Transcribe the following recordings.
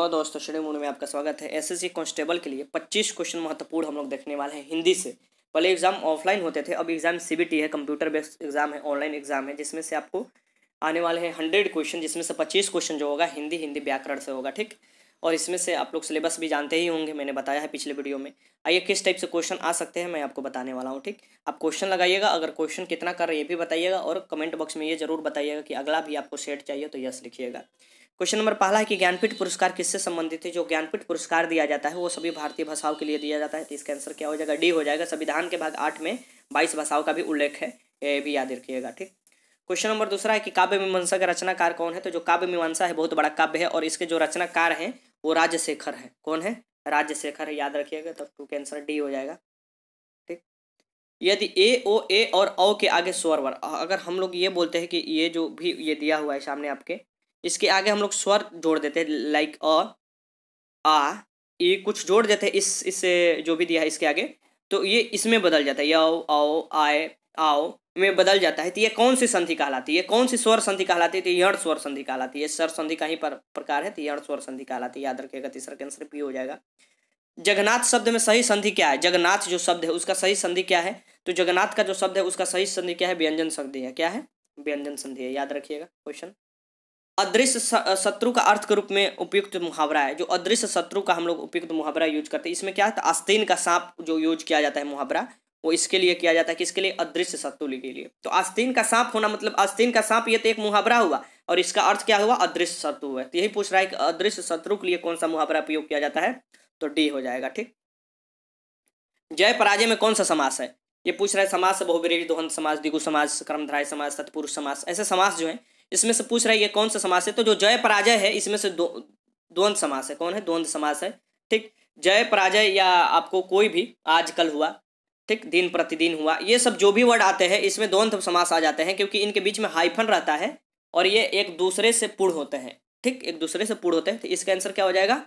और हाँ दोस्तों श्रेणी मूड में आपका स्वागत है एसएससी कांस्टेबल के लिए 25 क्वेश्चन महत्वपूर्ण हम लोग देखने वाले हैं हिंदी से पहले एग्जाम ऑफलाइन होते थे अब एग्जाम सीबीटी है कंप्यूटर बेस्ड एग्जाम है ऑनलाइन एग्जाम है जिसमें से आपको आने वाले हैं हंड्रेड क्वेश्चन जिसमें से पच्चीस क्वेश्चन जो होगा हिंदी हिंदी व्याकरण से होगा ठीक और इसमें से आप लोग सिलेबस भी जानते ही होंगे मैंने बताया है पिछले वीडियो में आइए किस टाइप से क्वेश्चन आ सकते हैं मैं आपको बताने वाला हूँ ठीक आप क्वेश्चन लगाइएगा अगर क्वेश्चन कितना कर रहे हैं ये भी बताइएगा और कमेंट बॉक्स में ये जरूर बताइएगा कि अगला भी आपको सेट चाहिए तो यस लिखिएगा क्वेश्चन नंबर पहला है कि ज्ञानपीठ पुरस्कार किससे संबंधित है जो ज्ञानपीठ पुरस्कार दिया जाता है वो सभी भारतीय भाषाओं के लिए दिया जाता है तो इसका आंसर क्या हो जाएगा डी हो जाएगा संविधान के भाग आठ में बाईस भाषाओं का भी उल्लेख है ये भी याद रखिएगा ठीक क्वेश्चन नंबर दूसरा है कि काव्य मीमांसा का रचनाकार कौन है तो जो काव्य मीमांसा है बहुत बड़ा काव्य है और इसके जो रचनाकार हैं वो राजशेखर है कौन है राजशेखर है याद रखिएगा तो टू के आंसर डी हो जाएगा ठीक यदि ए ओ ए और औ के आगे स्वर वर अगर हम लोग ये बोलते हैं कि ये जो भी ये दिया हुआ है सामने आपके इसके आगे हम लोग स्वर जोड़ देते हैं लाइक अ आ ये कुछ जोड़ देते हैं इस इससे जो भी दिया है इसके आगे तो ये इसमें बदल जाता है यो आओ आए आओ में बदल जाता है तो ये कौन सी संधि कहलाती है कौन सी स्वर संधि कहलाती है तो यण स्वर संधि कहलाती है सर संधि का ही पर, प्रकार है तो यण स्वर संधि कहलाती है याद रखिएगा तीसरा के आंसर पी हो जाएगा जगन्नाथ शब्द में सही संधि क्या है जगन्नाथ जो शब्द है उसका सही संधि क्या है तो जगन्नाथ का जो शब्द है उसका सही संधि क्या है व्यंजन संधि है क्या है व्यंजन संधि है याद रखिएगा क्वेश्चन अदृश्य शत्रु का अर्थ के रूप में उपयुक्त मुहावरा है जो अदृश्य शत्रु का हम लोग उपयुक्त मुहावरा यूज करते हैं इसमें क्या है तो आस्तीन का सांप जो यूज किया जाता है मुहावरा वो इसके लिए किया जाता है किसके लिए अदृश्य शत्रु के लिए तो आस्तीन का सांप होना मतलब आस्तीन का सांप ये तो एक मुहावरा हुआ और इसका अर्थ क्या हुआ अदृश्य शत्रु है तो यही पूछ रहा है कि अदृश्य शत्रु के लिए कौन सा मुहावरा उपयोग किया जाता है तो डी हो जाएगा ठीक जय पराजय में कौन सा समास है ये पूछ रहा है समास बहुविरी दोहन समास दिगु समास कर्मधराय समास तत्पुरुष समास ऐसे समास जो है इसमें से पूछ रहा है ये कौन सा समास है तो जो जय पराजय है इसमें से दो द्वंद समास है कौन है द्वंद समास है ठीक जय पराजय या आपको कोई भी आज कल हुआ ठीक दिन प्रतिदिन हुआ ये सब जो भी वर्ड आते हैं इसमें द्वंद समास आ जाते हैं क्योंकि इनके बीच में हाइफन रहता है और ये एक दूसरे से पूर्ण होते हैं ठीक एक दूसरे से पूर्ण होते हैं तो इसका आंसर क्या हो जाएगा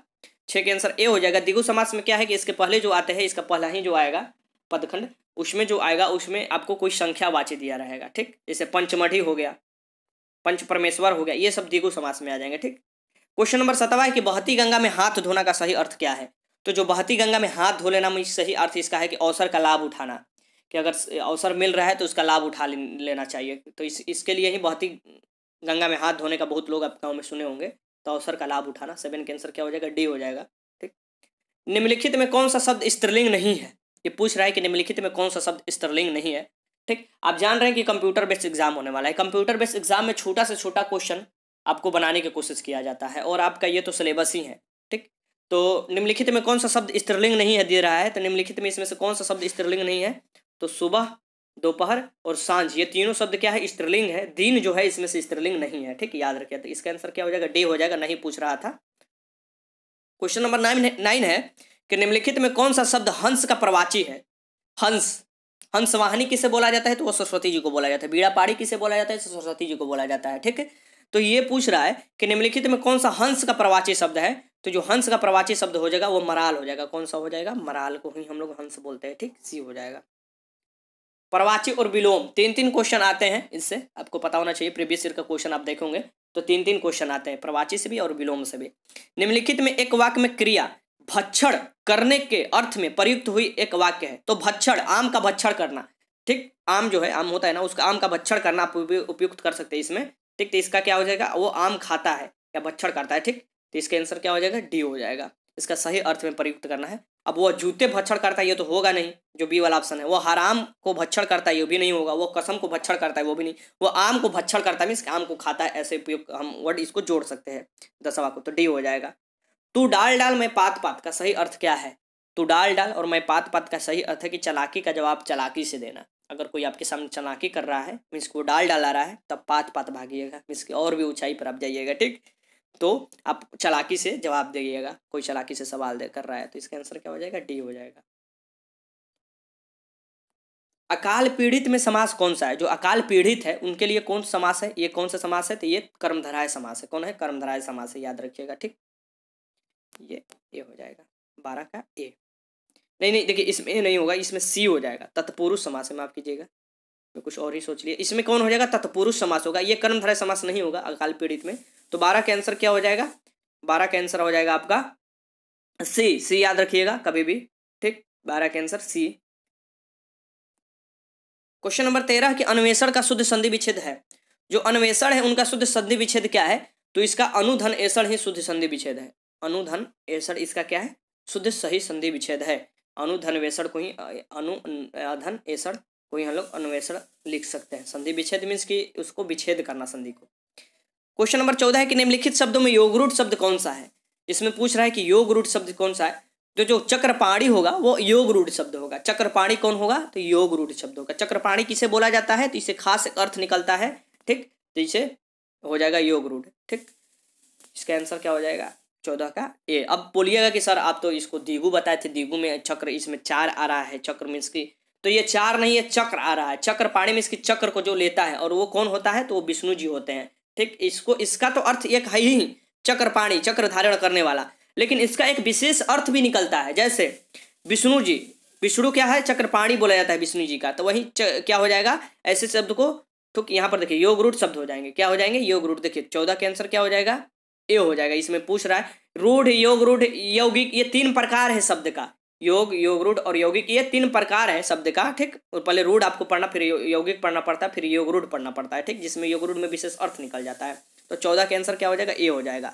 छः के आंसर ए हो जाएगा दिगु समास में क्या है कि इसके पहले जो आते हैं इसका पहला ही जो आएगा पदखंड उसमें जो आएगा उसमें आपको कोई संख्या वाची दिया रहेगा ठीक जैसे पंचमढ़ी हो गया पंच परमेश्वर हो गया ये सब दिगु समास में आ जाएंगे ठीक क्वेश्चन नंबर सतवा है कि बहती गंगा में हाथ धोना का सही अर्थ क्या है तो जो बहती गंगा में हाथ धो लेना में सही अर्थ इसका है कि अवसर का लाभ उठाना कि अगर अवसर मिल रहा है तो उसका लाभ उठा लेना चाहिए तो इस इसके लिए ही बहती गंगा में हाथ धोने का बहुत लोग आप गाँव में सुने होंगे तो अवसर का लाभ उठाना सेवन के आंसर क्या हो जाएगा डी हो जाएगा ठीक निम्नलिखित में कौन सा शब्द स्त्रीलिंग नहीं है ये पूछ रहा है कि निम्नलिखित में कौन सा शब्द स्त्रीलिंग नहीं है ठीक आप जान रहे हैं कि कंप्यूटर बेस्ड एग्जाम होने वाला है कंप्यूटर बेस्ड एग्जाम में छोटा से छोटा क्वेश्चन आपको बनाने की कोशिश किया जाता है और आपका ये तो सिलेबस ही है ठीक तो निम्नलिखित में कौन सा शब्द स्त्रीलिंग नहीं है दे रहा है तो निम्नलिखित में इसमें से कौन सा शब्द स्त्रीलिंग नहीं है तो सुबह दोपहर और सांझ ये तीनों शब्द क्या है स्त्रीलिंग है दिन जो है इसमें से स्त्रीलिंग नहीं है ठीक याद रखिए तो इसका आंसर क्या हो जाएगा डे हो जाएगा नहीं पूछ रहा था क्वेश्चन नंबर नाइन नाइन है कि निम्नलिखित में कौन सा शब्द हंस का प्रवाची है हंस हंस वाहनी किसे बोला जाता है तो वो सरस्वती जी को बोला जाता है बीड़ा पाड़ी किसे बोला जाता है तो सरस्वती जी को बोला जाता है ठीक है तो ये पूछ रहा है कि निम्नलिखित में कौन सा हंस का प्रवाची शब्द है तो जो हंस का प्रवाची शब्द हो जाएगा वो मराल हो जाएगा कौन सा हो जाएगा मराल को ही हम लोग हंस बोलते हैं ठीक सी हो जाएगा प्रवाची और विलोम तीन तीन क्वेश्चन आते हैं इससे आपको पता होना चाहिए प्रीवियस ईयर का क्वेश्चन आप देखोगे तो तीन तीन क्वेश्चन आते हैं प्रवाची से भी और विलोम से भी निम्नलिखित में एक वाक्य में क्रिया भक्षण करने के अर्थ में प्रयुक्त हुई एक वाक्य है तो भक्षण आम का भक्षण करना ठीक आम जो है आम होता है ना उसका आम का भक्षण करना आप उपयुक्त कर सकते हैं इसमें ठीक तो इसका क्या हो जाएगा वो आम खाता है या भक्षण करता है ठीक तो इसका आंसर क्या हो जाएगा डी हो जाएगा इसका सही अर्थ में प्रयुक्त करना है अब वो जूते भक्षण करता है ये तो होगा नहीं जो बी वाला ऑप्शन है वो हराम को भक्षण करता है ये भी नहीं होगा वो कसम को भक्षण करता है वो भी नहीं वो आम को भक्षण करता है मीन्स आम को खाता है ऐसे उपयोग हम वर्ड इसको जोड़ सकते हैं दसवा को तो डी हो जाएगा तू डाल डाल मैं पात पात का सही अर्थ क्या है तू डाल डाल और मैं पात पात का सही अर्थ है कि चलाकी का जवाब चलाकी से देना अगर कोई आपके सामने चलाकी कर रहा है मीन्स को डाल डाल आ रहा है तब पात पात भागिएगा मीन्स की और भी ऊंचाई पर आप जाइएगा ठीक तो आप चलाकी से जवाब देगा कोई चलाकी से सवाल दे कर रहा है तो इसका आंसर क्या हो जाएगा डी हो जाएगा अकाल पीड़ित में समास कौन सा है जो अकाल पीड़ित है उनके लिए कौन सा समास है ये कौन सा समास है तो ये कर्मधराय समास है कौन है कर्मधराय समास है याद रखिएगा ठीक ये ए हो जाएगा बारह का ए नहीं नहीं देखिए इसमें नहीं होगा इसमें सी हो जाएगा तत्पुरुष समास है माफ कीजिएगा मैं कुछ और ही सोच लिया इसमें कौन हो जाएगा तत्पुरुष समास होगा ये कर्मधारय समास नहीं होगा अकाल पीड़ित में तो बारह का आंसर क्या हो जाएगा बारह का आंसर हो जाएगा आपका सी सी याद रखिएगा कभी भी ठीक बारह का आंसर सी क्वेश्चन नंबर तेरह कि अन्वेषण का शुद्ध संधि विच्छेद है जो अन्वेषण है उनका शुद्ध संधि विच्छेद क्या है तो इसका अनुधन ऐसण ही शुद्ध संधि विच्छेद है अनुधन एसर इसका क्या है शुद्ध सही संधि विच्छेद है अनुधन वेषण को ही अनु अधन एसर को ही हम लोग अनुवेषण लिख सकते हैं संधि विच्छेद मीन्स कि उसको विच्छेद करना संधि को क्वेश्चन नंबर चौदह है कि निम्नलिखित शब्दों में योगरूट शब्द कौन सा है इसमें पूछ रहा है कि योग रूट शब्द कौन सा है जो तो जो चक्रपाणी होगा वो योग रूट शब्द होगा चक्रपाणी कौन होगा तो योग रूट शब्द होगा चक्रपाणी किसे बोला जाता है तो इसे खास अर्थ निकलता है ठीक तो इसे हो जाएगा योग रूट ठीक इसका आंसर क्या हो जाएगा चौदह का ए अब बोलिएगा कि सर आप तो इसको दिगु बताए थे दिगु में चक्र इसमें चार आ रहा है चक्र मीन्स की तो ये चार नहीं है चक्र आ रहा है चक्र पाणी में इसकी चक्र को जो लेता है और वो कौन होता है तो वो विष्णु जी होते हैं ठीक इसको इसका तो अर्थ एक है ही चक्र पाणी चक्र धारण करने वाला लेकिन इसका एक विशेष अर्थ भी निकलता है जैसे विष्णु जी विष्णु क्या है चक्रपाणी बोला जाता है विष्णु जी का तो वही क्या हो जाएगा ऐसे शब्द को तो यहाँ पर देखिए योग रूट शब्द हो जाएंगे क्या हो जाएंगे योग रूट देखिए चौदह के आंसर क्या हो जाएगा ए हो जाएगा इसमें पूछ रहा है रूढ़ योग रूढ़ यौगिक ये तीन प्रकार है शब्द का योग योग रूढ़ और यौगिक ये तीन प्रकार है शब्द का ठीक और पहले रूढ़ आपको पढ़ना फिर यौगिक पढ़ना पड़ता है फिर योग रूढ़ पढ़ना पड़ता है ठीक जिसमें योग रूढ़ में विशेष अर्थ निकल जाता है तो चौदह के आंसर क्या हो जाएगा ए हो जाएगा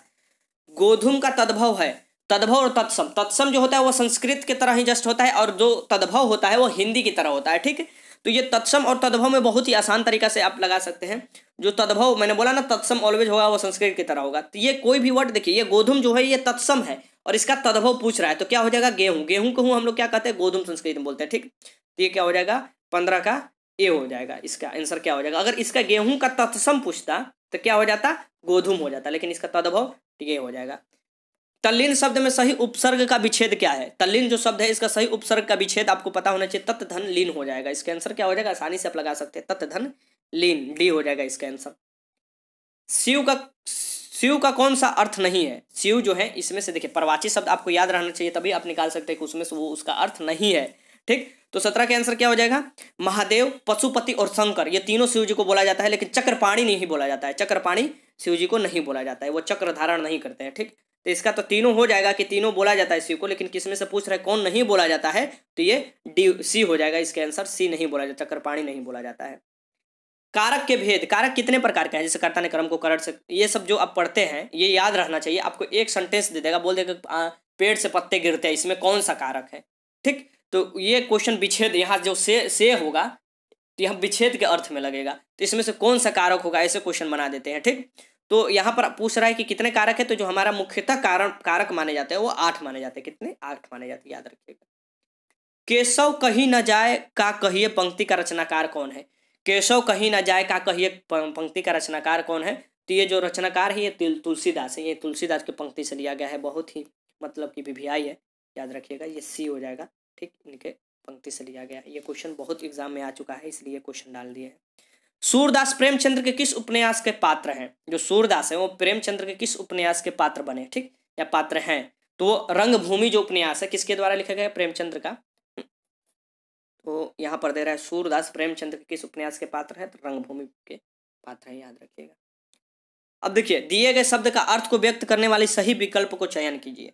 गोधुम का तद्भव है तद्भव और तत्सम तत्सम जो होता है वो संस्कृत की तरह ही जस्ट होता है और जो तद्भव होता है वो हिंदी की तरह होता है ठीक तो ये तत्सम और तद्भव में बहुत ही आसान तरीका से आप लगा सकते हैं जो तद्भव मैंने बोला ना तत्सम ऑलवेज होगा वो संस्कृत की तरह होगा तो ये कोई भी वर्ड देखिए ये गोधुम जो है ये तत्सम है और इसका तद्भव पूछ रहा है तो क्या हो जाएगा गेहूं गेहूं को हम लोग क्या कहते हैं गोधुम संस्कृत में बोलते हैं ठीक तो ये क्या हो जाएगा पंद्रह का ए हो जाएगा इसका आंसर क्या हो जाएगा अगर इसका गेहूं का तत्सम पूछता तो क्या हो जाता गोधुम हो जाता लेकिन इसका तद्भव ये हो जाएगा तल्लीन शब्द में सही उपसर्ग का विच्छेद क्या है तल्लीन जो शब्द है इसका सही उपसर्ग का विच्छेद आपको पता होना चाहिए तत् धन लीन हो जाएगा इसका आंसर क्या हो जाएगा आसानी से आप लगा सकते हैं धन लीन डी हो जाएगा इसका आंसर शिव का शिव का कौन सा अर्थ नहीं है शिव जो है इसमें से देखिए प्रवाची शब्द आपको याद रहना चाहिए तभी आप निकाल सकते हैं कि उसमें से वो उसका अर्थ नहीं है ठीक तो सत्रह के आंसर क्या हो जाएगा महादेव पशुपति और शंकर ये तीनों शिव जी को बोला जाता है लेकिन चक्रपाणी नहीं बोला जाता है चक्रपाणी शिव जी को नहीं बोला जाता है वो चक्र धारण नहीं करते हैं ठीक तो इसका तो तीनों हो जाएगा कि तीनों बोला जाता है सी को लेकिन किसमें से पूछ है कौन नहीं बोला जाता है तो ये डी सी हो जाएगा इसके आंसर सी नहीं बोला जाता कृपाणी नहीं बोला जाता है कारक के भेद कारक कितने प्रकार के हैं जैसे कर्ता ने कर्म को करट से ये सब जो आप पढ़ते हैं ये याद रहना चाहिए आपको एक सेंटेंस दे देगा बोल देगा पेड़ से पत्ते गिरते हैं इसमें कौन सा कारक है ठीक तो ये क्वेश्चन विच्छेद यहाँ जो से से होगा तो यहाँ विच्छेद के अर्थ में लगेगा तो इसमें से कौन सा कारक होगा ऐसे क्वेश्चन बना देते हैं ठीक तो यहाँ पर पूछ रहा है कि कितने कारक है तो जो हमारा मुख्यतः कारण कारक माने जाते हैं वो आठ माने जाते हैं कितने आठ माने जाते हैं याद रखिएगा केशव कहीं ना जाए का कहिए पंक्ति का रचनाकार कौन है केशव कहीं ना जाए का कहिए पंक्ति का रचनाकार कौन है तो ये जो रचनाकार है ये तुलसीदास है ये तुलसीदास की पंक्ति से लिया गया है बहुत ही मतलब की विभियाई है याद रखिएगा ये सी हो जाएगा ठीक इनके पंक्ति से लिया गया है ये क्वेश्चन बहुत एग्जाम में आ चुका है इसलिए क्वेश्चन डाल दिए हैं सूरदास प्रेमचंद्र के किस उपन्यास के पात्र हैं जो सूरदास है वो प्रेमचंद्र के किस उपन्यास के पात्र बने ठीक या पात्र हैं तो वो रंगभूमि जो उपन्यास है किसके द्वारा लिखा गया प्रेमचंद्र का हम्म। तो यहाँ पर दे रहा है सूरदास प्रेमचंद्र के किस उपन्यास के पात्र है तो रंगभूमि के पात्र है याद रखिएगा अब देखिए दिए गए शब्द का अर्थ को व्यक्त करने वाले सही विकल्प को चयन कीजिए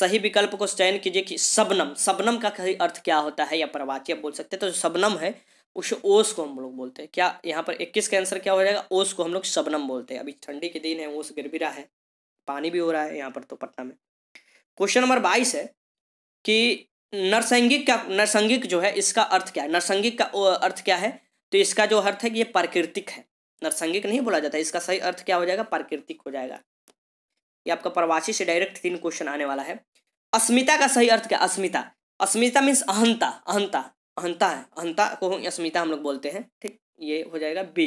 सही विकल्प को चयन कीजिए कि सबनम सबनम का अर्थ क्या होता है या प्रवाची आप बोल सकते हैं तो सबनम है उस ओस को हम लोग बोलते हैं क्या यहाँ पर इक्कीस का आंसर क्या हो जाएगा ओस को हम लोग शबनम बोलते हैं अभी ठंडी के दिन है ओस गिर भी रहा है पानी भी हो रहा है यहाँ पर तो पटना में क्वेश्चन नंबर बाईस है कि नरसंगिक का नरसंगिक जो है इसका अर्थ क्या है नरसंगिक का अर्थ क्या है तो इसका जो अर्थ है कि ये प्राकृतिक है नरसंगिक नहीं बोला जाता इसका सही अर्थ क्या हो जाएगा प्राकृतिक हो जाएगा ये आपका प्रवासी से डायरेक्ट तीन क्वेश्चन आने वाला है अस्मिता का सही अर्थ क्या अस्मिता अस्मिता मीन्स अहंता अहंता अहंता है अहंता को अस्मिता हम लोग बोलते हैं ठीक ये हो जाएगा बी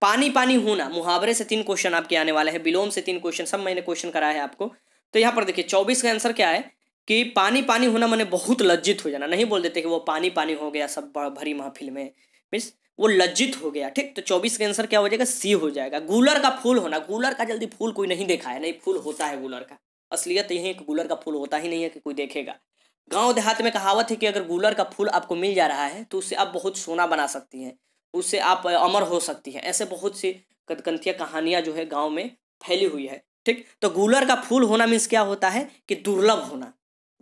पानी पानी होना मुहावरे से तीन क्वेश्चन आपके आने वाले हैं विलोम से तीन क्वेश्चन सब मैंने क्वेश्चन कराया है आपको तो यहाँ पर देखिए चौबीस का आंसर क्या है कि पानी पानी होना मैंने बहुत लज्जित हो जाना नहीं बोल देते कि वो पानी पानी हो गया सब भरी महफिल में मीन्स वो लज्जित हो गया ठीक तो चौबीस का आंसर क्या हो जाएगा सी हो जाएगा गूलर का फूल होना गूलर का जल्दी फूल कोई नहीं देखा है नहीं फूल होता है गूलर का असलियत यही है कि गूलर का फूल होता ही नहीं है कि कोई देखेगा गांव देहात में कहावत है कि अगर गुलर का फूल आपको मिल जा रहा है तो उससे आप बहुत सोना बना सकती हैं उससे आप अमर हो सकती हैं ऐसे बहुत सी कदकंथिया कहानियाँ जो है गाँव में फैली हुई है ठीक तो गुलर का फूल होना मीन्स क्या होता है कि दुर्लभ होना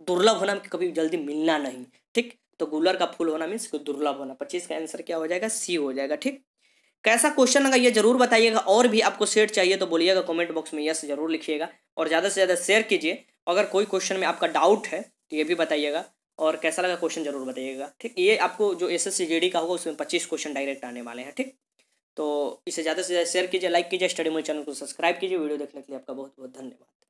दुर्लभ होना कभी जल्दी मिलना नहीं ठीक तो गुलर का फूल होना मीन्स दुर्लभ होना पच्चीस का आंसर क्या हो जाएगा सी हो जाएगा ठीक कैसा क्वेश्चन अगर ये जरूर बताइएगा और भी आपको सेट चाहिए तो बोलिएगा कमेंट बॉक्स में यस जरूर लिखिएगा और ज़्यादा से ज़्यादा शेयर कीजिए अगर कोई क्वेश्चन में आपका डाउट है तो ये भी बताइएगा और कैसा लगा क्वेश्चन जरूर बताइएगा ठीक ये आपको जो एस एस का होगा उसमें पच्चीस क्वेश्चन डायरेक्ट आने वाले हैं ठीक तो इसे ज़्यादा से ज़्यादा शेयर कीजिए लाइक कीजिए स्टडी मोल चैनल को सब्सक्राइब कीजिए वीडियो देखने के लिए आपका बहुत बहुत धन्यवाद